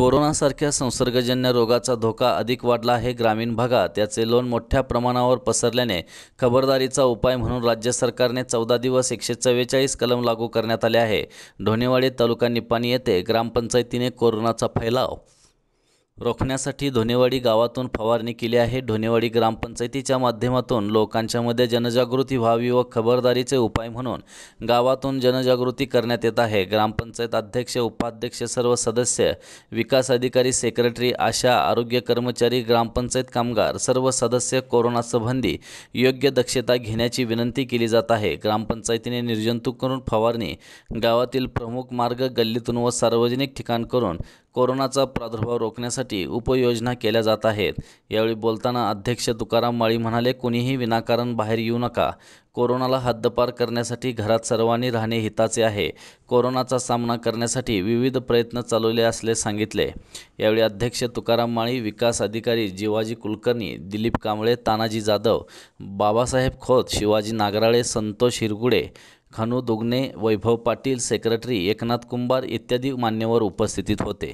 कोरोनासारख्या संसर्गजन्य रोगाचा धोका अधिक वाढला आहे ग्रामीण भागात त्याचे लोन मोठ्या प्रमाणावर पसरल्याने खबरदारीचा उपाय म्हणून राज्य सरकारने चौदा दिवस एकशे चव्वेचाळीस कलम लागू करण्यात आले आहे ढोणेवाडी तालुका निपाणी येथे ग्रामपंचायतीने कोरोनाचा फैलाव रोखण्यासाठी धोनेवाडी गावातून फवारणी केली आहे धोनेवाडी ग्रामपंचायतीच्या माध्यमातून लोकांच्यामध्ये जनजागृती व्हावी व खबरदारीचे उपाय म्हणून गावातून जनजागृती करण्यात येत आहे ग्रामपंचायत अध्यक्ष उपाध्यक्ष सर्व सदस्य विकास अधिकारी सेक्रेटरी आशा आरोग्य कर्मचारी ग्रामपंचायत कामगार सर्व सदस्य कोरोना संबंधी योग्य दक्षता घेण्याची विनंती केली जात आहे ग्रामपंचायतीने निर्जंतुक करून फवारणी गावातील प्रमुख मार्ग गल्लीतून व सार्वजनिक ठिकाण करून कोरोनाचा प्रादुर्भाव रोखण्यासाठी करण्यासाठी उपयोजना केल्या जात आहेत यावेळी बोलताना अध्यक्ष तुकाराम माळी म्हणाले कुणीही विनाकारण बाहेर येऊ नका कोरोनाला हद्दपार करण्यासाठी घरात सर्वांनी राहणे हिताचे आहे कोरोनाचा सामना करण्यासाठी विविध प्रयत्न चालवले असले सांगितले यावेळी अध्यक्ष तुकाराम माळी विकास अधिकारी जिवाजी कुलकर्णी दिलीप कांबळे तानाजी जाधव बाबासाहेब खोत शिवाजी नागराळे संतोष हिरगुडे खनू दुग्ने वैभव पाटील सेक्रेटरी एकनाथ कुंभार इत्यादी मान्यवर उपस्थित होते